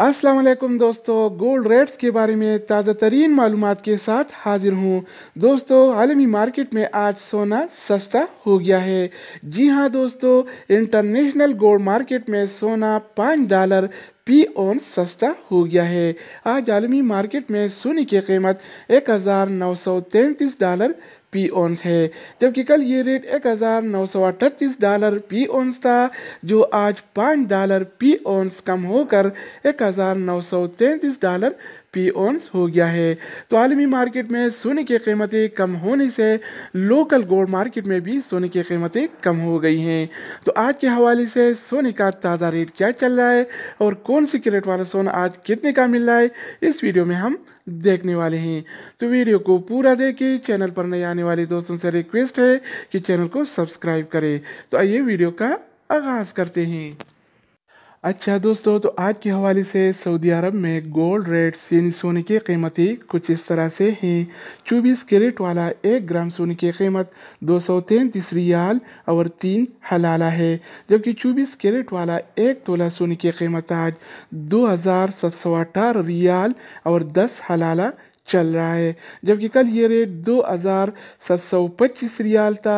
वालेकुम दोस्तों gold rates के बारे में ताज़ा तरीन मालूम के साथ हाजिर हूँ दोस्तों आलमी मार्केट में आज सोना सस्ता हो गया है जी हाँ दोस्तों इंटरनेशनल गोल्ड मार्केट में सोना पाँच डॉलर पी ओन सस्ता हो गया है आज आलमी मार्केट में सोने की कीमत एक हज़ार नौ सौ तैंतीस डॉलर पी ओन्स है जबकि कल ये रेट एक हज़ार नौ सौ अठतीस डॉलर पी ओन्स था जो आज पाँच डॉलर पी ओन्स कम होकर एक हज़ार नौ सौ तैंतीस डॉलर पी ओंस हो गया है तो आलमी मार्केट में सोने की कीमतें कम होने से लोकल गोल्ड मार्केट में भी सोने की कीमतें कम हो गई हैं तो आज के हवाले से सोने का ताज़ा रेट क्या चल रहा है और कौन सी क्रेट वाला सोना आज कितने का मिल रहा है इस वीडियो में हम देखने वाले हैं तो वीडियो को पूरा देखें चैनल पर नए आने वाले दोस्तों से रिक्वेस्ट है कि चैनल को सब्सक्राइब करें तो आइए वीडियो का आगाज़ करते हैं अच्छा दोस्तों तो आज के हवाले से सऊदी अरब में गोल्ड रेट्स यानी सोने की कीमतें कुछ इस तरह से हैं चौबीस कैरेट वाला एक ग्राम सोने की कीमत दो सौ तैंतीस रियाल और तीन हलाला है जबकि चौबीस कैरेट वाला एक तोला सोने की कीमत आज दो हज़ार सात सौ अठारह रियाल और दस हलाला चल रहा है जबकि कल ये रेट दो हज़ार सात सौ पच्चीस रियाल था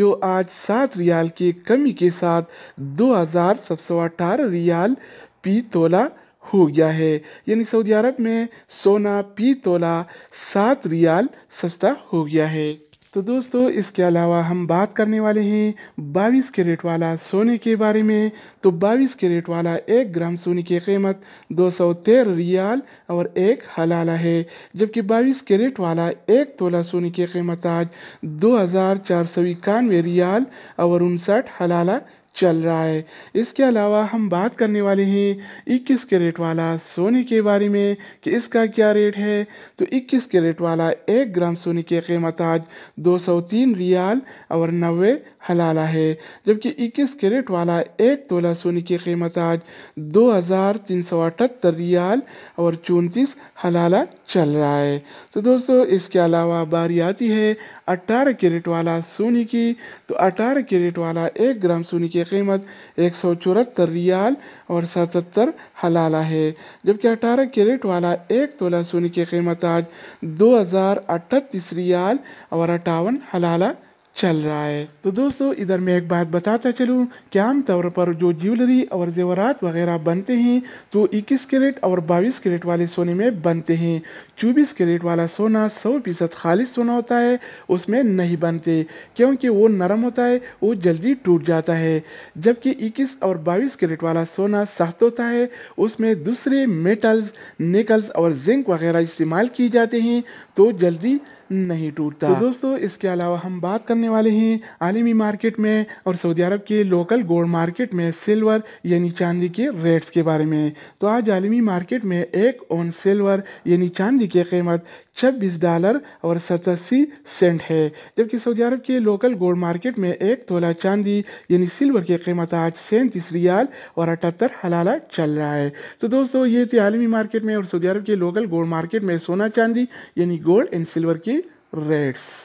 जो आज सात रियाल की कमी के साथ दो हज़ार सात सौ अठारह रियाल पी तोला हो गया है यानी सऊदी अरब में सोना पी तोला सात रियाल सस्ता हो गया है तो दोस्तों इसके अलावा हम बात करने वाले हैं बाईस कैरेट वाला सोने के बारे में तो बाईस कैरेट वाला एक ग्राम सोने की कीमत दो सौ तेरह रियाल और एक हलाला है जबकि बाईस कैरेट वाला एक तोला सोने की कीमत आज दो हज़ार चार सौ इक्यानवे रियाल और उनसठ हलाला चल रहा है इसके अलावा हम बात करने वाले हैं 21 कैरेट वाला सोने के बारे में कि इसका क्या रेट है तो 21 कैरेट वाला एक ग्राम सोने की कीमत आज 203 रियाल और नबे हलाला है जबकि 21 कैरेट वाला एक तोला सोने की कीमत आज दो हज़ार तीन सौ अठहत्तर रियाल और चौंतीस हलाला चल रहा है तो दोस्तों इसके अलावा बारी आती है 18 कैरेट वाला सोने की तो 18 कैरेट वाला एक ग्राम सोने की की कीमत एक सौ चौहत्तर रियाल और सतहत्तर हलाला है जबकि अठारह कैरेट वाला एक तोला सोने की कीमत आज दो हज़ार अठतीस रियाल और अट्ठावन हलाला चल रहा है तो दोस्तों इधर मैं एक बात बताता चलूँ कि आमतौर पर जो ज्वेलरी और जेवरात वगैरह बनते हैं तो 21 कैरेट और 22 कैरेट वाले सोने में बनते हैं 24 कैरेट वाला सोना 100 फीसद खालिश सोना होता है उसमें नहीं बनते क्योंकि वो नरम होता है वो जल्दी टूट जाता है जबकि 21 और 22 कैरेट वाला सोना सख्त होता है उसमें दूसरे मेटल्स निकल्स और जिंक वगैरह इस्तेमाल किए जाते हैं तो जल्दी नहीं टूटता तो दोस्तों इसके अलावा हम बात करने वाले हैं आलमी मार्केट में और सऊदी अरब के लोकल गोल्ड मार्केट में सिल्वर यानी चांदी के रेट्स के बारे में तो आज आलमी मार्केट में एक ऑन सिल्वर यानी चांदी की कीमत छब्बीस डॉलर और सतासी सेंट है जबकि सऊदी अरब के लोकल गोल्ड मार्केट में एक तोला चांदी यानी सिल्वर की कीमत आज सैंतीस रियाल और अठहत्तर हलाला चल रहा है तो दोस्तों ये थी आलमी मार्केट में और सऊदी अरब के लोकल गोल्ड मार्केट में सोना चांदी यानी गोल्ड एंड सिल्वर की rates